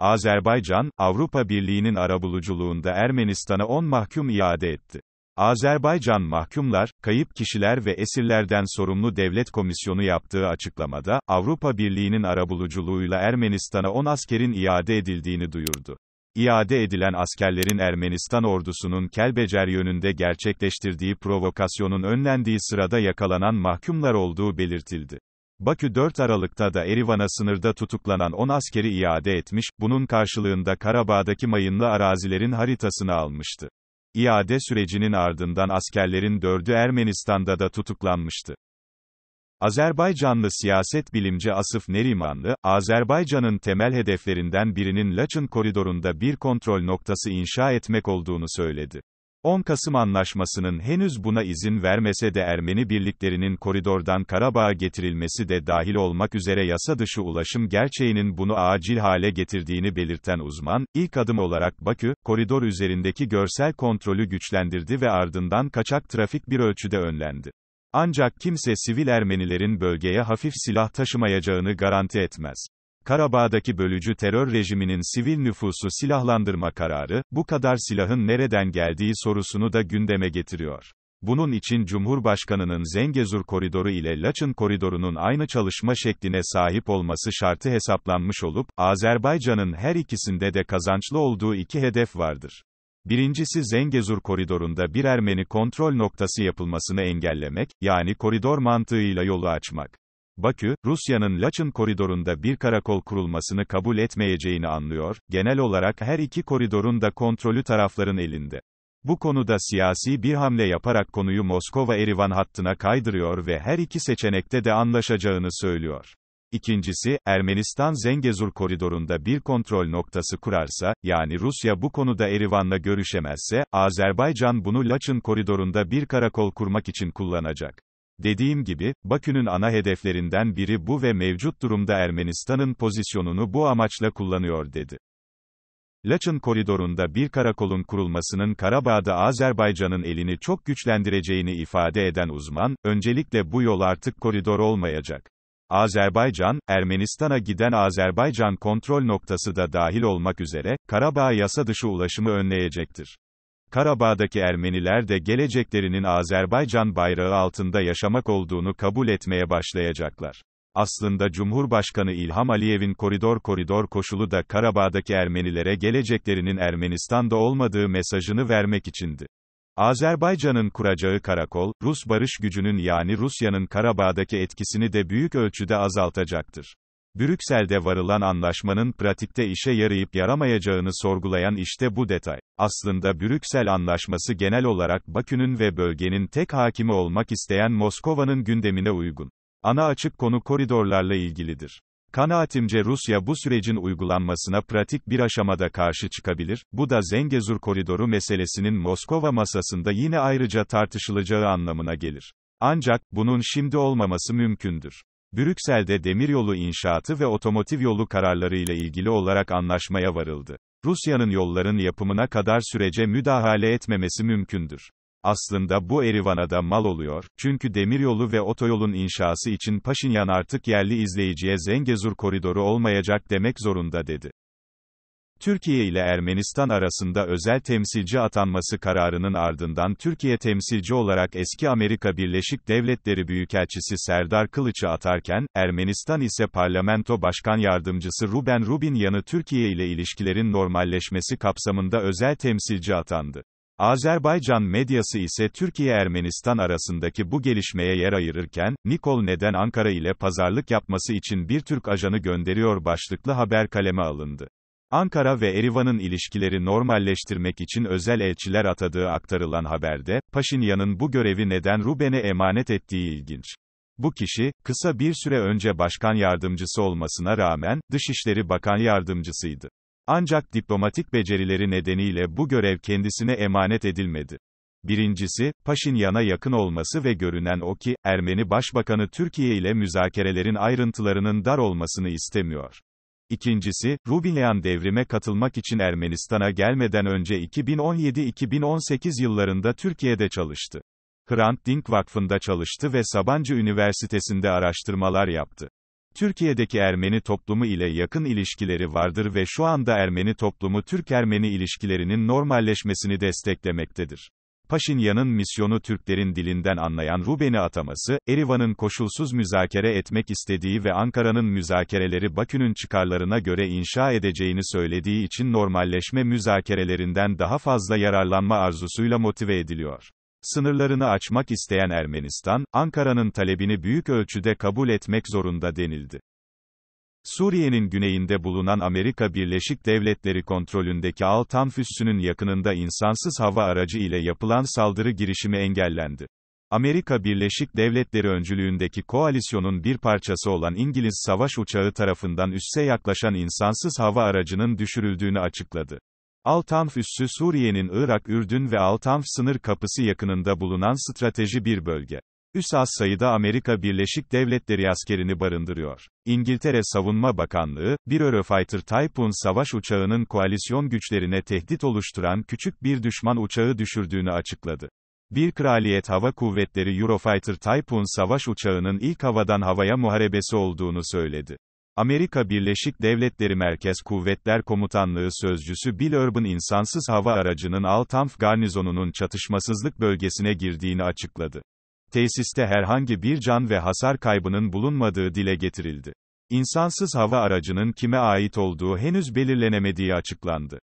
Azerbaycan, Avrupa Birliği'nin arabuluculuğunda Ermenistan'a 10 mahkum iade etti. Azerbaycan Mahkumlar, Kayıp Kişiler ve Esirlerden Sorumlu Devlet Komisyonu yaptığı açıklamada, Avrupa Birliği'nin arabuluculuğuyla Ermenistan'a 10 askerin iade edildiğini duyurdu. İade edilen askerlerin Ermenistan ordusunun Kelbecer yönünde gerçekleştirdiği provokasyonun önlendiği sırada yakalanan mahkumlar olduğu belirtildi. Bakü 4 Aralık'ta da Erivan'a sınırda tutuklanan 10 askeri iade etmiş, bunun karşılığında Karabağ'daki mayınlı arazilerin haritasını almıştı. İade sürecinin ardından askerlerin dördü Ermenistan'da da tutuklanmıştı. Azerbaycanlı siyaset bilimci Asıf Nerimanlı, Azerbaycan'ın temel hedeflerinden birinin Laçın koridorunda bir kontrol noktası inşa etmek olduğunu söyledi. 10 Kasım Anlaşması'nın henüz buna izin vermese de Ermeni birliklerinin koridordan Karabağ'a getirilmesi de dahil olmak üzere yasa dışı ulaşım gerçeğinin bunu acil hale getirdiğini belirten uzman, ilk adım olarak Bakü, koridor üzerindeki görsel kontrolü güçlendirdi ve ardından kaçak trafik bir ölçüde önlendi. Ancak kimse sivil Ermenilerin bölgeye hafif silah taşımayacağını garanti etmez. Karabağ'daki bölücü terör rejiminin sivil nüfusu silahlandırma kararı, bu kadar silahın nereden geldiği sorusunu da gündeme getiriyor. Bunun için Cumhurbaşkanı'nın Zengezur koridoru ile Laçın koridorunun aynı çalışma şekline sahip olması şartı hesaplanmış olup, Azerbaycan'ın her ikisinde de kazançlı olduğu iki hedef vardır. Birincisi Zengezur koridorunda bir Ermeni kontrol noktası yapılmasını engellemek, yani koridor mantığıyla yolu açmak. Bakü, Rusya'nın Laçın koridorunda bir karakol kurulmasını kabul etmeyeceğini anlıyor, genel olarak her iki koridorun da kontrolü tarafların elinde. Bu konuda siyasi bir hamle yaparak konuyu Moskova-Erivan hattına kaydırıyor ve her iki seçenekte de anlaşacağını söylüyor. İkincisi, Ermenistan-Zengezur koridorunda bir kontrol noktası kurarsa, yani Rusya bu konuda Erivan'la görüşemezse, Azerbaycan bunu Laçın koridorunda bir karakol kurmak için kullanacak. Dediğim gibi, Bakü'nün ana hedeflerinden biri bu ve mevcut durumda Ermenistan'ın pozisyonunu bu amaçla kullanıyor dedi. Laçın koridorunda bir karakolun kurulmasının Karabağ'da Azerbaycan'ın elini çok güçlendireceğini ifade eden uzman, öncelikle bu yol artık koridor olmayacak. Azerbaycan, Ermenistan'a giden Azerbaycan kontrol noktası da dahil olmak üzere, Karabağ yasa dışı ulaşımı önleyecektir. Karabağ'daki Ermeniler de geleceklerinin Azerbaycan bayrağı altında yaşamak olduğunu kabul etmeye başlayacaklar. Aslında Cumhurbaşkanı İlham Aliyev'in koridor koridor koşulu da Karabağ'daki Ermenilere geleceklerinin Ermenistan'da olmadığı mesajını vermek içindi. Azerbaycan'ın kuracağı karakol, Rus barış gücünün yani Rusya'nın Karabağ'daki etkisini de büyük ölçüde azaltacaktır. Brüksel'de varılan anlaşmanın pratikte işe yarayıp yaramayacağını sorgulayan işte bu detay. Aslında Brüksel Anlaşması genel olarak Bakü'nün ve bölgenin tek hakimi olmak isteyen Moskova'nın gündemine uygun. Ana açık konu koridorlarla ilgilidir. Kanaatimce Rusya bu sürecin uygulanmasına pratik bir aşamada karşı çıkabilir, bu da Zengezur koridoru meselesinin Moskova masasında yine ayrıca tartışılacağı anlamına gelir. Ancak, bunun şimdi olmaması mümkündür. Brüksel'de demiryolu inşaatı ve otomotiv yolu kararları ile ilgili olarak anlaşmaya varıldı. Rusya'nın yolların yapımına kadar sürece müdahale etmemesi mümkündür. Aslında bu Erivan'a da mal oluyor, çünkü demiryolu ve otoyolun inşası için Paşinyan artık yerli izleyiciye Zengezur koridoru olmayacak demek zorunda dedi. Türkiye ile Ermenistan arasında özel temsilci atanması kararının ardından Türkiye temsilci olarak eski Amerika Birleşik Devletleri Büyükelçisi Serdar Kılıç'ı atarken, Ermenistan ise Parlamento Başkan Yardımcısı Ruben Rubin yanı Türkiye ile ilişkilerin normalleşmesi kapsamında özel temsilci atandı. Azerbaycan medyası ise Türkiye-Ermenistan arasındaki bu gelişmeye yer ayırırken, Nikol neden Ankara ile pazarlık yapması için bir Türk ajanı gönderiyor başlıklı haber kaleme alındı. Ankara ve Erivan'ın ilişkileri normalleştirmek için özel elçiler atadığı aktarılan haberde, Paşinyan'ın bu görevi neden Ruben'e emanet ettiği ilginç. Bu kişi, kısa bir süre önce başkan yardımcısı olmasına rağmen, Dışişleri Bakan Yardımcısıydı. Ancak diplomatik becerileri nedeniyle bu görev kendisine emanet edilmedi. Birincisi, Paşinyan'a yakın olması ve görünen o ki, Ermeni Başbakanı Türkiye ile müzakerelerin ayrıntılarının dar olmasını istemiyor. İkincisi, Rubileyan devrime katılmak için Ermenistan'a gelmeden önce 2017-2018 yıllarında Türkiye'de çalıştı. Hrant Dink Vakfı'nda çalıştı ve Sabancı Üniversitesi'nde araştırmalar yaptı. Türkiye'deki Ermeni toplumu ile yakın ilişkileri vardır ve şu anda Ermeni toplumu Türk-Ermeni ilişkilerinin normalleşmesini desteklemektedir. Paşinyan'ın misyonu Türklerin dilinden anlayan Ruben'i ataması, Erivan'ın koşulsuz müzakere etmek istediği ve Ankara'nın müzakereleri Bakü'nün çıkarlarına göre inşa edeceğini söylediği için normalleşme müzakerelerinden daha fazla yararlanma arzusuyla motive ediliyor. Sınırlarını açmak isteyen Ermenistan, Ankara'nın talebini büyük ölçüde kabul etmek zorunda denildi. Suriye'nin güneyinde bulunan Amerika Birleşik Devletleri kontrolündeki Altan Füssü'nün yakınında insansız hava aracı ile yapılan saldırı girişimi engellendi. Amerika Birleşik Devletleri öncülüğündeki koalisyonun bir parçası olan İngiliz savaş uçağı tarafından üsse yaklaşan insansız hava aracının düşürüldüğünü açıkladı. Altanf üssü Suriye'nin Irak-Ürdün ve Al Tanf sınır kapısı yakınında bulunan strateji bir bölge üs az sayıda Amerika Birleşik Devletleri askerini barındırıyor. İngiltere Savunma Bakanlığı, bir Eurofighter Typhoon savaş uçağının koalisyon güçlerine tehdit oluşturan küçük bir düşman uçağı düşürdüğünü açıkladı. Bir Kraliyet Hava Kuvvetleri Eurofighter Typhoon savaş uçağının ilk havadan havaya muharebesi olduğunu söyledi. Amerika Birleşik Devletleri Merkez Kuvvetler Komutanlığı Sözcüsü Bill Urban insansız hava aracının Altamf garnizonunun çatışmasızlık bölgesine girdiğini açıkladı. Tesiste herhangi bir can ve hasar kaybının bulunmadığı dile getirildi. İnsansız hava aracının kime ait olduğu henüz belirlenemediği açıklandı.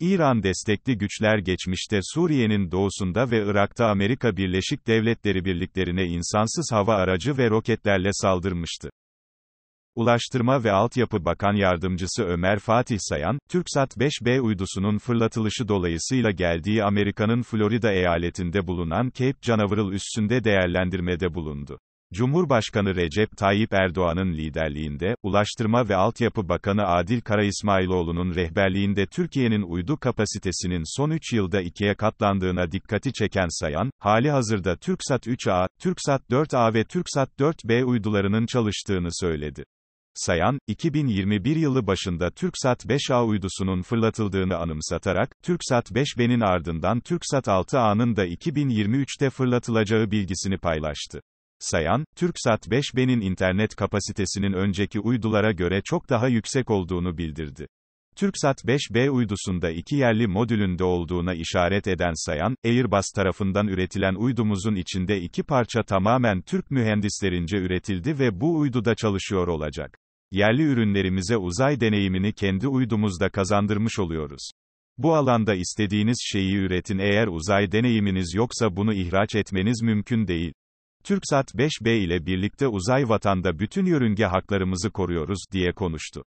İran destekli güçler geçmişte Suriye'nin doğusunda ve Irak'ta Amerika Birleşik Devletleri birliklerine insansız hava aracı ve roketlerle saldırmıştı. Ulaştırma ve Altyapı Bakan Yardımcısı Ömer Fatih Sayan, TürkSat 5B uydusunun fırlatılışı dolayısıyla geldiği Amerika'nın Florida eyaletinde bulunan Cape Canaveral üssünde değerlendirmede bulundu. Cumhurbaşkanı Recep Tayyip Erdoğan'ın liderliğinde, Ulaştırma ve Altyapı Bakanı Adil Kara İsmailoğlu'nun rehberliğinde Türkiye'nin uydu kapasitesinin son 3 yılda ikiye katlandığına dikkati çeken sayan, hali hazırda TürkSat 3A, TürkSat 4A ve TürkSat 4B uydularının çalıştığını söyledi sayan, 2021 yılı başında TürkSat 5A uydusunun fırlatıldığını anımsatarak, TürkSat 5B'nin ardından TürkSat 6A'nın da 2023'te fırlatılacağı bilgisini paylaştı. Sayan, TürkSat 5B'nin internet kapasitesinin önceki uydulara göre çok daha yüksek olduğunu bildirdi. TürkSat 5B uydusunda iki yerli modülünde olduğuna işaret eden Sayan, Airbus tarafından üretilen uydumuzun içinde iki parça tamamen Türk mühendislerince üretildi ve bu uyduda çalışıyor olacak. Yerli ürünlerimize uzay deneyimini kendi uydumuzda kazandırmış oluyoruz. Bu alanda istediğiniz şeyi üretin eğer uzay deneyiminiz yoksa bunu ihraç etmeniz mümkün değil. TürkSat 5B ile birlikte uzay vatanda bütün yörünge haklarımızı koruyoruz diye konuştu.